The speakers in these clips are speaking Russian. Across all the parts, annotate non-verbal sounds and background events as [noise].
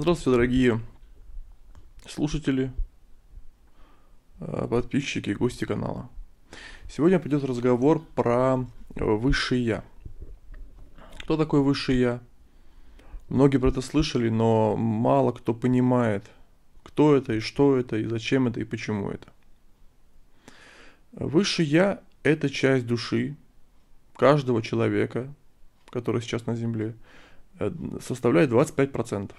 Здравствуйте, дорогие слушатели, э, подписчики и гости канала. Сегодня пойдет разговор про э, высшее я. Кто такой высшее я? Многие про это слышали, но мало кто понимает, кто это и что это, и зачем это, и почему это. Высшее я – это часть души каждого человека, который сейчас на Земле, э, составляет 25%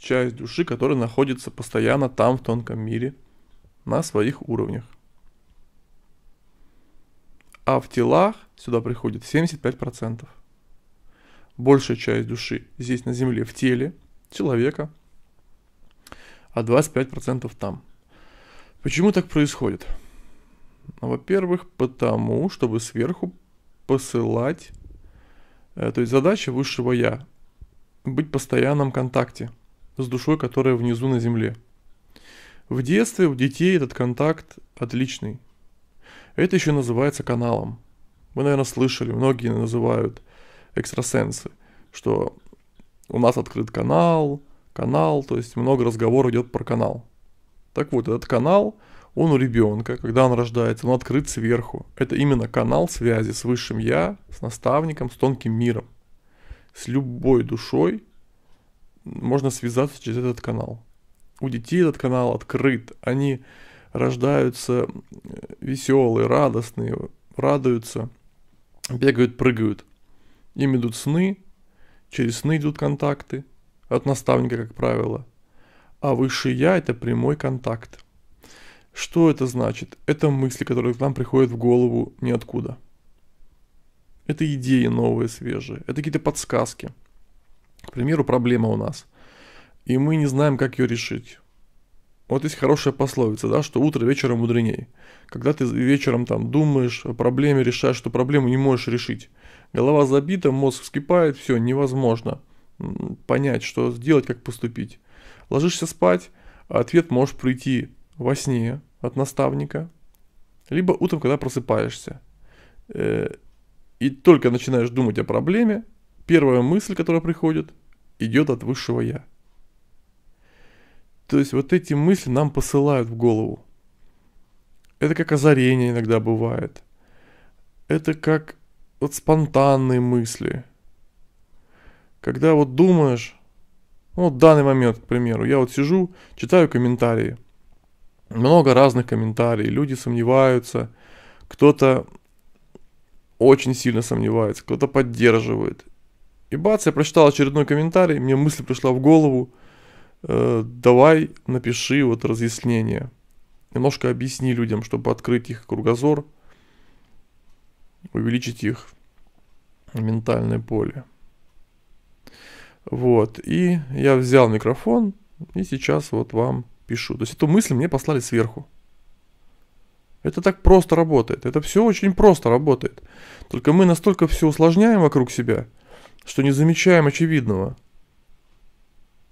часть души, которая находится постоянно там, в тонком мире, на своих уровнях. А в телах сюда приходит 75%. Большая часть души здесь на Земле, в теле человека, а 25% там. Почему так происходит? Ну, во-первых, потому, чтобы сверху посылать, э, то есть задача высшего я, быть в постоянном контакте – с душой, которая внизу на земле. В детстве у детей этот контакт отличный. Это еще называется каналом. Вы, наверное, слышали, многие называют экстрасенсы, что у нас открыт канал, канал, то есть много разговоров идет про канал. Так вот, этот канал, он у ребенка, когда он рождается, он открыт сверху. Это именно канал связи с высшим я, с наставником, с тонким миром, с любой душой, можно связаться через этот канал. У детей этот канал открыт, они рождаются э, веселые, радостные, радуются, бегают, прыгают. Им идут сны, через сны идут контакты, от наставника, как правило. А высшее я – это прямой контакт. Что это значит? Это мысли, которые к нам приходят в голову ниоткуда. Это идеи новые, свежие. Это какие-то подсказки – к примеру, проблема у нас. И мы не знаем, как ее решить. Вот есть хорошая пословица, да, что утро вечером мудренее. Когда ты вечером там думаешь о проблеме, решаешь, что проблему не можешь решить. Голова забита, мозг вскипает, все, невозможно понять, что сделать, как поступить. Ложишься спать, а ответ можешь прийти во сне от наставника, либо утром, когда просыпаешься. Э, и только начинаешь думать о проблеме, первая мысль, которая приходит, идет от высшего я. То есть вот эти мысли нам посылают в голову. Это как озарение иногда бывает. Это как вот спонтанные мысли. Когда вот думаешь, ну, вот в данный момент, к примеру, я вот сижу, читаю комментарии. Много разных комментариев, люди сомневаются, кто-то очень сильно сомневается, кто-то поддерживает. И бац, я прочитал очередной комментарий, мне мысль пришла в голову, э, давай напиши вот разъяснение. Немножко объясни людям, чтобы открыть их кругозор, увеличить их ментальное поле. Вот, и я взял микрофон, и сейчас вот вам пишу. То есть эту мысль мне послали сверху. Это так просто работает. Это все очень просто работает. Только мы настолько все усложняем вокруг себя – что не замечаем очевидного,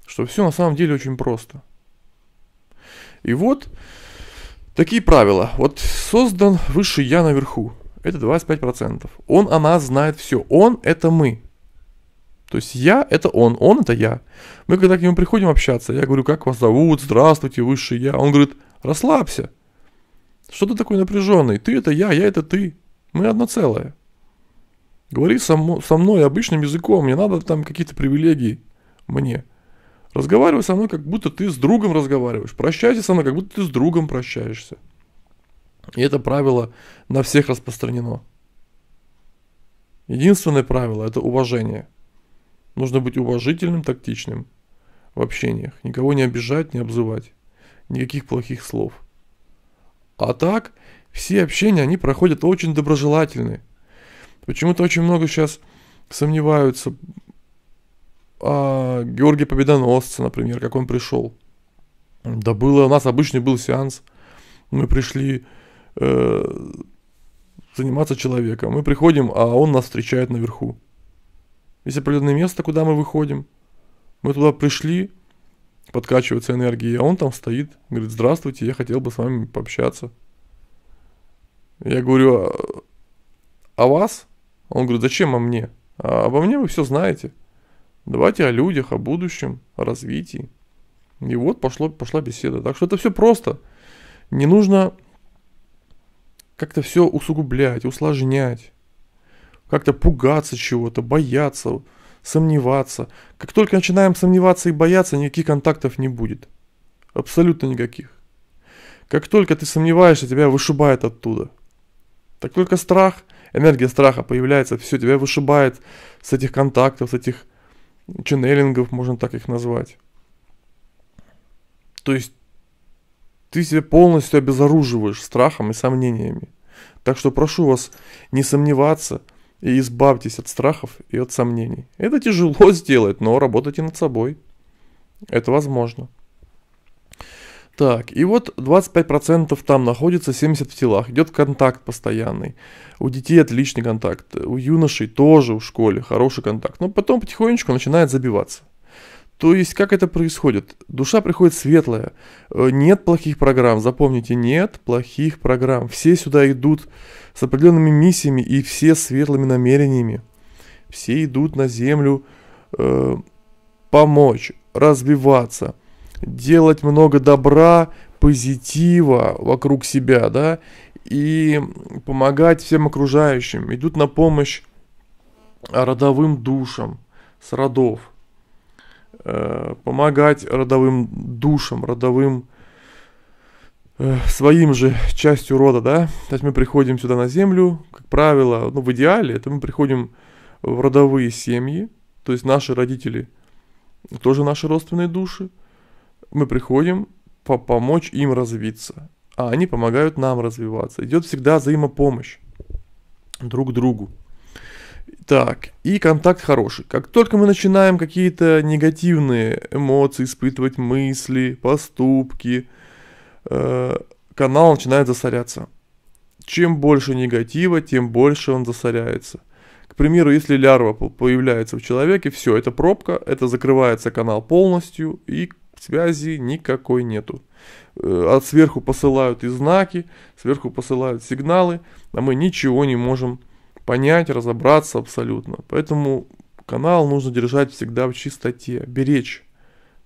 что все на самом деле очень просто. И вот такие правила. Вот создан высший я наверху. Это 25%. Он о нас знает все. Он – это мы. То есть я – это он, он – это я. Мы когда к нему приходим общаться, я говорю, как вас зовут, здравствуйте, высший я. Он говорит, расслабься. Что ты такой напряженный? Ты – это я, я – это ты. Мы одно целое. Говори со, мной, обычным языком, не надо там какие-то привилегии мне. Разговаривай со мной, как будто ты с другом разговариваешь. Прощайся со мной, как будто ты с другом прощаешься. И это правило на всех распространено. Единственное правило – это уважение. Нужно быть уважительным, тактичным в общениях. Никого не обижать, не обзывать. Никаких плохих слов. А так, все общения, они проходят очень доброжелательные. Почему-то очень много сейчас сомневаются о а, Георгии Победоносце, например, как он пришел. Да было, у нас обычный был сеанс. Мы пришли э, заниматься человеком. Мы приходим, а он нас встречает наверху. Есть определенное место, куда мы выходим. Мы туда пришли, подкачивается энергия, а он там стоит, говорит, здравствуйте, я хотел бы с вами пообщаться. Я говорю, а, а вас? Он говорит, зачем о мне? А обо мне вы все знаете. Давайте о людях, о будущем, о развитии. И вот пошло, пошла беседа. Так что это все просто. Не нужно как-то все усугублять, усложнять, как-то пугаться чего-то, бояться, сомневаться. Как только начинаем сомневаться и бояться, никаких контактов не будет. Абсолютно никаких. Как только ты сомневаешься, тебя вышибает оттуда. Так только страх энергия страха появляется, все, тебя вышибает с этих контактов, с этих ченнелингов, можно так их назвать. То есть ты себя полностью обезоруживаешь страхом и сомнениями. Так что прошу вас не сомневаться и избавьтесь от страхов и от сомнений. Это тяжело [laughs] сделать, но работайте над собой. Это возможно. Так, и вот 25% там находится, 70 в телах, идет контакт постоянный. У детей отличный контакт, у юношей тоже в школе хороший контакт, но потом потихонечку начинает забиваться. То есть как это происходит? Душа приходит светлая, э, нет плохих программ, запомните, нет плохих программ. Все сюда идут с определенными миссиями и все светлыми намерениями. Все идут на землю э, помочь, развиваться – делать много добра, позитива вокруг себя, да, и помогать всем окружающим. Идут на помощь э, родовым душам с родов. Э, помогать родовым душам, родовым э, своим же частью рода, да. То есть мы приходим сюда на землю, как правило, ну в идеале, это мы приходим в родовые семьи, то есть наши родители тоже наши родственные души – мы приходим по помочь им развиться, а они помогают нам развиваться. Идет всегда взаимопомощь друг другу. Так, и контакт хороший. Как только мы начинаем какие-то негативные эмоции испытывать, мысли, поступки, э, канал начинает засоряться. Чем больше негатива, тем больше он засоряется. К примеру, если лярва появляется в человеке, все, это пробка, это закрывается канал полностью, и связи никакой нету. Э, а сверху посылают и знаки, сверху посылают сигналы, а мы ничего не можем понять, разобраться абсолютно. Поэтому канал нужно держать всегда в чистоте, беречь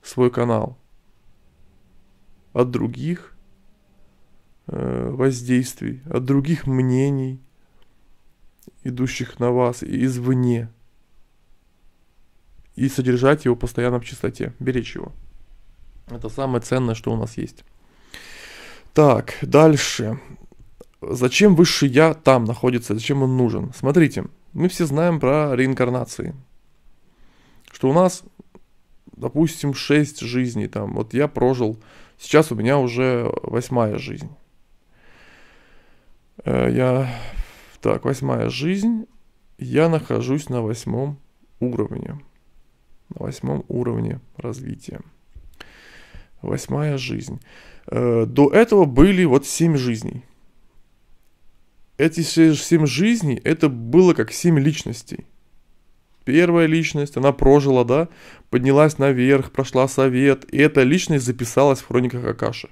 свой канал от других э, воздействий, от других мнений, идущих на вас извне. И содержать его постоянно в чистоте, беречь его. Это самое ценное, что у нас есть. Так, дальше. Зачем высший я там находится, зачем он нужен? Смотрите, мы все знаем про реинкарнации. Что у нас, допустим, 6 жизней там. Вот я прожил, сейчас у меня уже восьмая жизнь. Э, я... Так, восьмая жизнь. Я нахожусь на восьмом уровне. На восьмом уровне развития. Восьмая жизнь. Э, до этого были вот семь жизней. Эти семь жизней, это было как семь личностей. Первая личность, она прожила, да, поднялась наверх, прошла совет, и эта личность записалась в хрониках Акаши.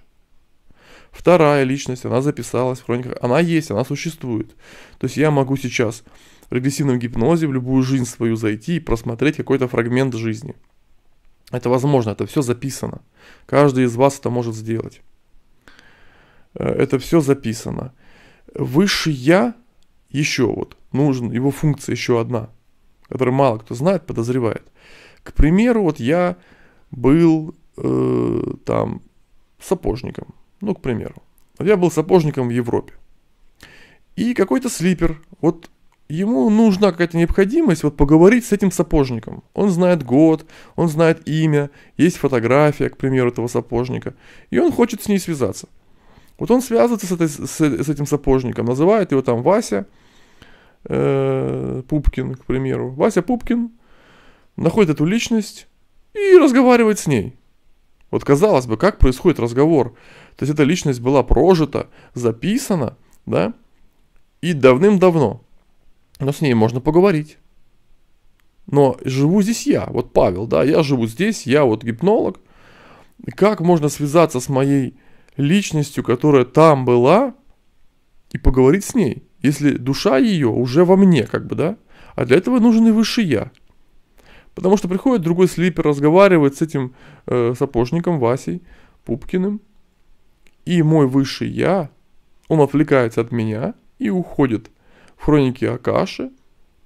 Вторая личность, она записалась в хрониках, она есть, она существует. То есть я могу сейчас в регрессивном гипнозе в любую жизнь свою зайти и просмотреть какой-то фрагмент жизни – это возможно, это все записано. Каждый из вас это может сделать. Э, это все записано. Высший я еще вот нужен, его функция еще одна, которую мало кто знает, подозревает. К примеру, вот я был э, там сапожником, ну, к примеру. я был сапожником в Европе. И какой-то слипер, вот ему нужна какая-то необходимость вот поговорить с этим сапожником. Он знает год, он знает имя, есть фотография, к примеру, этого сапожника, и он хочет с ней связаться. Вот он связывается с, этой, с, с этим сапожником, называет его там Вася э, Пупкин, к примеру. Вася Пупкин находит эту личность и разговаривает с ней. Вот казалось бы, как происходит разговор? То есть эта личность была прожита, записана, да, и давным-давно – но с ней можно поговорить. Но живу здесь я, вот Павел, да, я живу здесь, я вот гипнолог. Как можно связаться с моей личностью, которая там была, и поговорить с ней, если душа ее уже во мне, как бы, да? А для этого нужен и высший я. Потому что приходит другой слипер, разговаривает с этим э, сапожником Васей Пупкиным, и мой высший я, он отвлекается от меня и уходит – в хронике Акаши,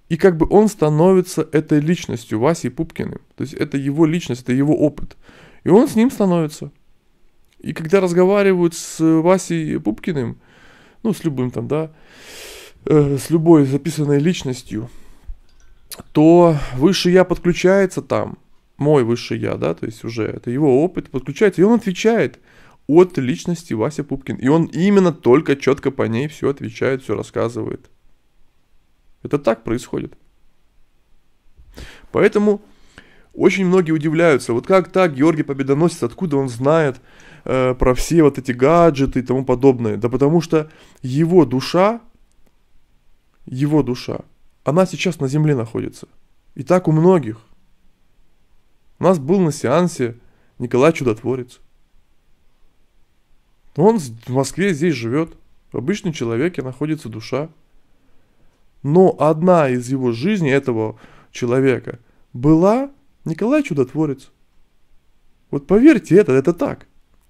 и как бы он становится этой личностью, Васей Пупкиным. То есть это его личность, это его опыт. И он с ним становится. И когда разговаривают с Васей Пупкиным, ну, с любым там, да, э, с любой записанной личностью, то высший я подключается там, мой высший я, да, то есть уже это его опыт подключается, и он отвечает от личности Вася Пупкин. И он именно только четко по ней все отвечает, все рассказывает. Это так происходит. Поэтому очень многие удивляются, вот как так Георгий Победоносец, откуда он знает э, про все вот эти гаджеты и тому подобное. Да потому что его душа, его душа, она сейчас на земле находится. И так у многих. У нас был на сеансе Николай Чудотворец. Он в Москве здесь живет. В обычном человеке находится душа. Но одна из его жизней, этого человека, была Николай Чудотворец. Вот поверьте это, это так.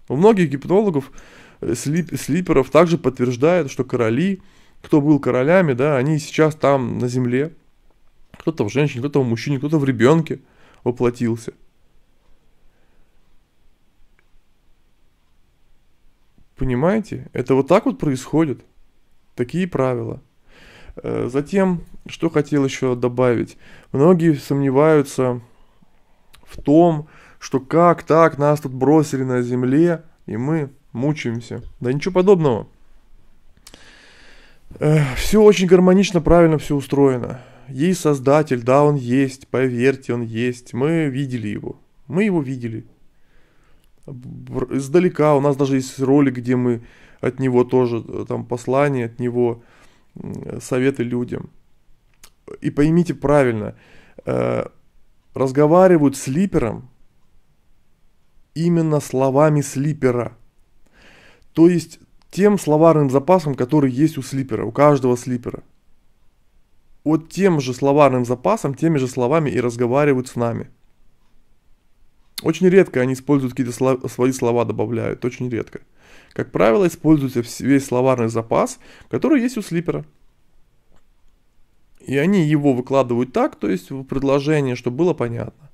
У многих гипнологов, э, слип, слиперов также подтверждают, что короли, кто был королями, да, они сейчас там на земле. Кто-то в женщине, кто-то в мужчине, кто-то в ребенке воплотился. Понимаете? Это вот так вот происходит. Такие правила. Э, затем, что хотел еще добавить. Многие сомневаются в том, что как так нас тут бросили на земле, и мы мучаемся. Да ничего подобного. Э, все очень гармонично, правильно все устроено. Есть создатель, да, он есть, поверьте, он есть. Мы видели его. Мы его видели. Издалека у нас даже есть ролик, где мы от него тоже э, там послание, от него советы людям. И поймите правильно, э, разговаривают с липером именно словами слипера. То есть тем словарным запасом, который есть у слипера, у каждого слипера. Вот тем же словарным запасом, теми же словами и разговаривают с нами. Очень редко они используют какие-то слова, свои слова, добавляют, очень редко. Как правило, используйте весь словарный запас, который есть у слипера. И они его выкладывают так, то есть в предложение, чтобы было понятно.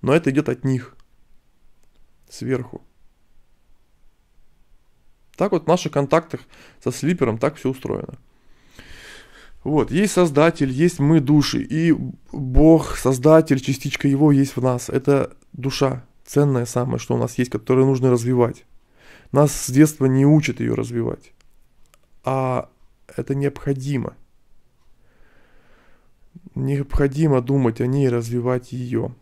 Но это идет от них. Сверху. Так вот в наших контактах со слипером так все устроено. Вот, есть Создатель, есть мы души, и Бог, Создатель, частичка Его есть в нас. Это душа, ценное самое, что у нас есть, которое нужно развивать. Нас с детства не учат ее развивать. А это необходимо. Необходимо думать о ней и развивать ее.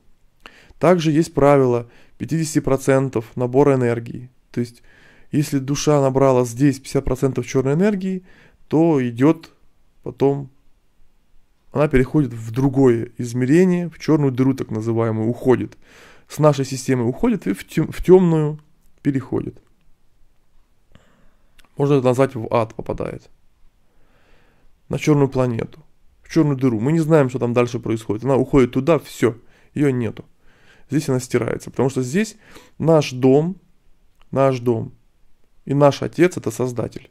Также есть правило 50% набора энергии. То есть, если душа набрала здесь 50% черной энергии, то идет потом, она переходит в другое измерение, в черную дыру так называемую, уходит. С нашей системы уходит и в, в темную переходит. Можно это назвать в ад попадает. На черную планету. В черную дыру. Мы не знаем, что там дальше происходит. Она уходит туда, все. Ее нету. Здесь она стирается. Потому что здесь наш дом, наш дом и наш отец это создатель.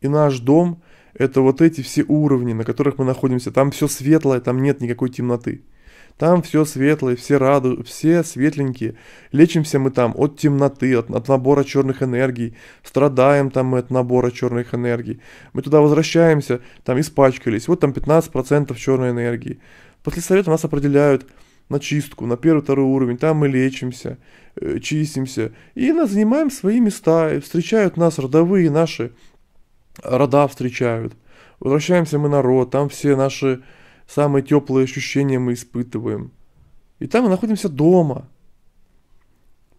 И наш дом это вот эти все уровни, на которых мы находимся. Там все светлое, там нет никакой темноты. Там все светлое, все раду, все светленькие. Лечимся мы там от темноты, от, от набора черных энергий. Страдаем там мы от набора черных энергий. Мы туда возвращаемся, там испачкались. Вот там 15% черной энергии. После совета нас определяют на чистку, на первый-второй уровень. Там мы лечимся, э, чистимся. И нас занимаем свои места. Встречают нас родовые наши э, рода встречают. Возвращаемся мы на род, там все наши самые теплые ощущения мы испытываем. И там мы находимся дома.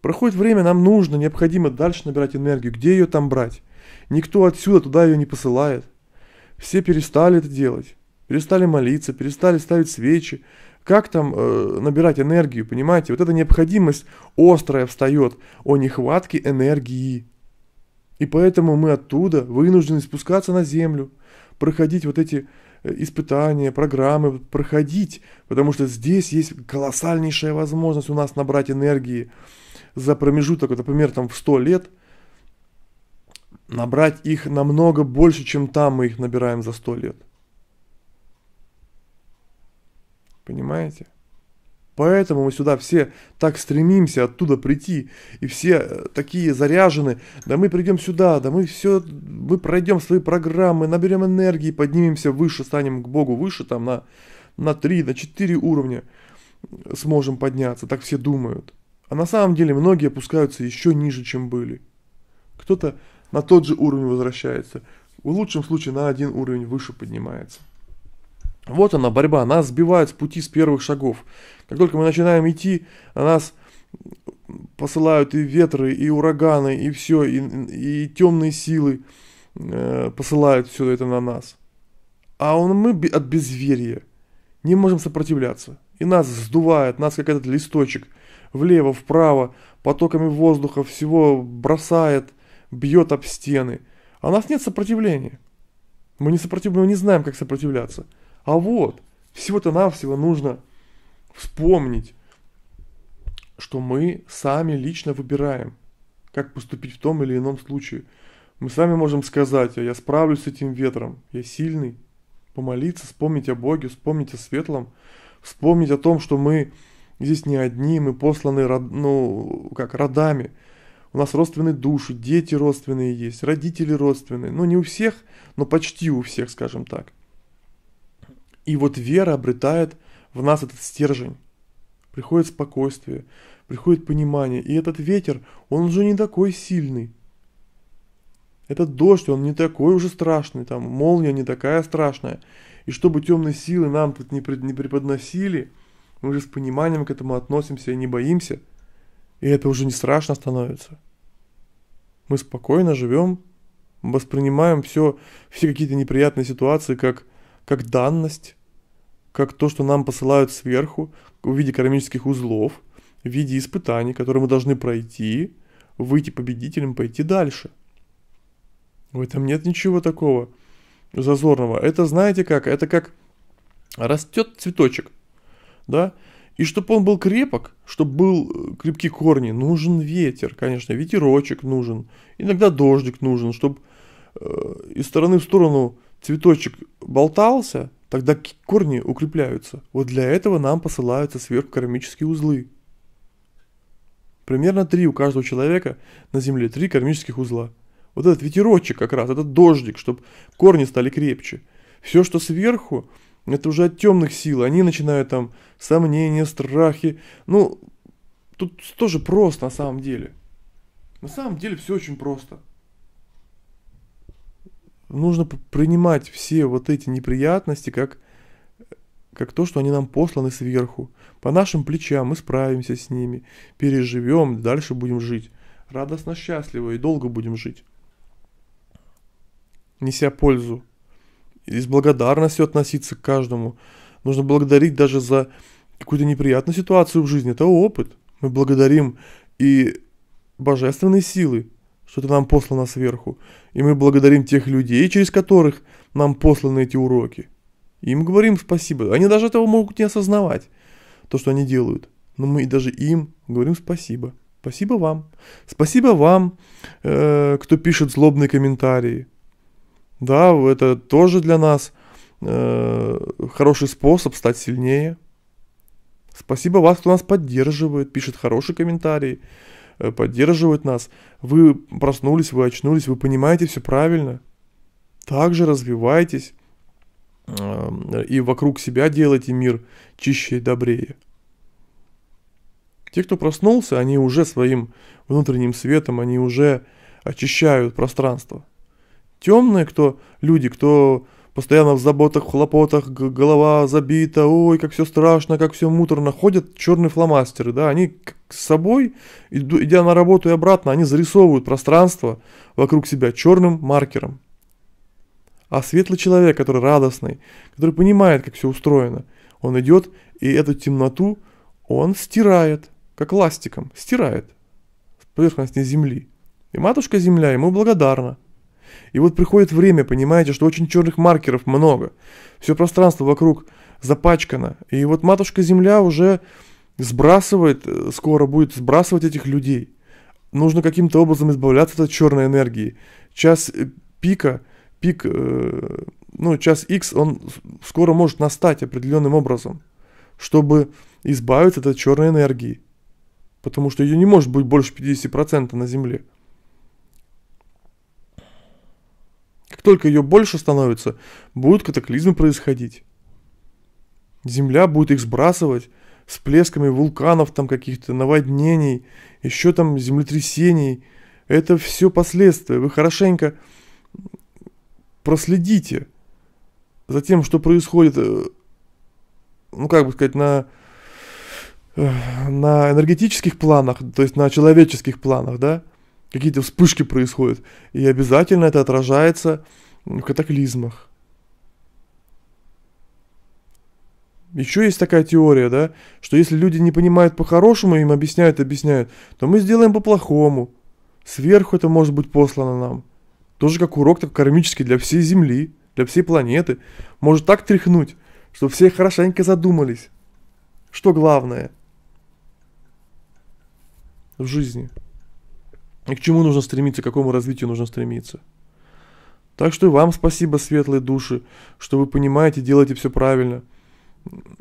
Проходит время, нам нужно, необходимо дальше набирать энергию. Где ее там брать? Никто отсюда туда ее не посылает. Все перестали это делать. Перестали молиться, перестали ставить свечи. Как там э, набирать энергию, понимаете? Вот эта необходимость острая встает о нехватке энергии. И поэтому мы оттуда вынуждены спускаться на землю, проходить вот эти Э, испытания, программы проходить, потому что здесь есть колоссальнейшая возможность у нас набрать энергии за промежуток, например, там в 100 лет, набрать их намного больше, чем там мы их набираем за 100 лет. Понимаете? Поэтому мы сюда все так стремимся оттуда прийти, и все э, такие заряжены. Да мы придем сюда, да мы все, мы пройдем свои программы, наберем энергии, поднимемся выше, станем к Богу выше, там на, на 3, на 4 уровня сможем подняться, так все думают. А на самом деле многие опускаются еще ниже, чем были. Кто-то на тот же уровень возвращается, в лучшем случае на один уровень выше поднимается. Вот она, борьба. Нас сбивают с пути с первых шагов. Как только мы начинаем идти, нас посылают и ветры, и ураганы, и все, и, и темные силы э, посылают все это на нас. А он, мы от безверия не можем сопротивляться. И нас сдувает, нас как этот листочек влево, вправо, потоками воздуха всего бросает, бьет об стены. А у нас нет сопротивления. Мы не, сопротив... мы не знаем, как сопротивляться. А вот, всего-то навсего нужно вспомнить, что мы сами лично выбираем, как поступить в том или ином случае. Мы сами можем сказать, «А я справлюсь с этим ветром, я сильный, помолиться, вспомнить о Боге, вспомнить о светлом, вспомнить о том, что мы здесь не одни, мы посланы род, ну, как, родами. У нас родственные души, дети родственные есть, родители родственные. Ну, не у всех, но почти у всех, скажем так. И вот вера обретает в нас этот стержень. Приходит спокойствие, приходит понимание. И этот ветер, он уже не такой сильный. Этот дождь, он не такой уже страшный, там молния не такая страшная. И чтобы темные силы нам тут не, пред, не преподносили, мы же с пониманием к этому относимся и не боимся. И это уже не страшно становится. Мы спокойно живем, воспринимаем все, все какие-то неприятные ситуации как, как данность, как то, что нам посылают сверху в виде кармических узлов, в виде испытаний, которые мы должны пройти, выйти победителем, пойти дальше. В этом нет ничего такого зазорного. Это знаете как? Это как растет цветочек, да? И чтобы он был крепок, чтобы был э, крепкие корни, нужен ветер, конечно, ветерочек нужен, иногда дождик нужен, чтобы э, из стороны в сторону цветочек болтался – Тогда корни укрепляются. Вот для этого нам посылаются сверхкармические узлы. Примерно три у каждого человека на Земле, три кармических узла. Вот этот ветерочек как раз, этот дождик, чтобы корни стали крепче. Все, что сверху, это уже от темных сил. Они начинают там сомнения, страхи. Ну, тут тоже просто на самом деле. На самом деле все очень просто нужно принимать все вот эти неприятности как, как то, что они нам посланы сверху. По нашим плечам мы справимся с ними, переживем, дальше будем жить. Радостно, счастливо и долго будем жить. Неся пользу. И с благодарностью относиться к каждому. Нужно благодарить даже за какую-то неприятную ситуацию в жизни. Это опыт. Мы благодарим и божественные силы, что-то нам послано сверху, и мы благодарим тех людей, через которых нам посланы эти уроки. им говорим спасибо. Они даже этого могут не осознавать, то, что они делают. Но мы даже им говорим спасибо. Спасибо вам. Спасибо вам, э, кто пишет злобные комментарии. Да, это тоже для нас э, хороший способ стать сильнее. Спасибо вас, кто нас поддерживает, пишет хорошие комментарии. Э, поддерживают нас. Вы проснулись, вы очнулись, вы понимаете все правильно. Также развивайтесь э, и вокруг себя делайте мир чище и добрее. Те, кто проснулся, они уже своим внутренним светом, они уже очищают пространство. Темные, кто люди, кто постоянно в заботах, в хлопотах, голова забита, ой, как все страшно, как все муторно, ходят черные фломастеры, да, они с собой, идя на работу и обратно, они зарисовывают пространство вокруг себя черным маркером. А светлый человек, который радостный, который понимает, как все устроено, он идет, и эту темноту он стирает, как ластиком, стирает с поверхности земли. И матушка земля ему благодарна – и вот приходит время, понимаете, что очень черных маркеров много. Все пространство вокруг запачкано. И вот матушка Земля уже сбрасывает, э, скоро будет сбрасывать этих людей. Нужно каким-то образом избавляться от черной энергии. Час э, пика, пик, э, ну, час X, он скоро может настать определенным образом, чтобы избавиться от черной энергии. Потому что ее не может быть больше 50% на Земле. только ее больше становится, будут катаклизмы происходить. Земля будет их сбрасывать с плесками вулканов, там каких-то наводнений, еще там землетрясений. Это все последствия. Вы хорошенько проследите за тем, что происходит, э, ну как бы сказать, на, э, на энергетических планах, то есть на человеческих планах, да, какие-то вспышки происходят. И обязательно это отражается в катаклизмах. Еще есть такая теория, да, что если люди не понимают по-хорошему, им объясняют, объясняют, то мы сделаем по-плохому. Сверху это может быть послано нам. Тоже как урок, так кармический для всей Земли, для всей планеты. Может так тряхнуть, что все хорошенько задумались. Что главное в жизни – и к чему нужно стремиться, к какому развитию нужно стремиться. Так что и вам спасибо, светлые души, что вы понимаете, делаете все правильно.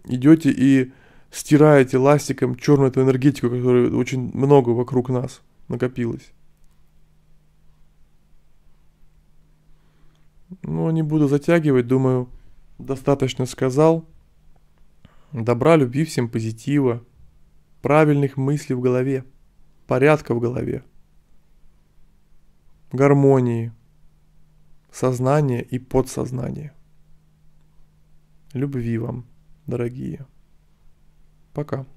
Идете и стираете ластиком черную эту энергетику, которой очень много вокруг нас накопилась. Ну, не буду затягивать, думаю, достаточно сказал. Добра, любви всем, позитива, правильных мыслей в голове, порядка в голове гармонии сознания и подсознания. Любви вам, дорогие. Пока.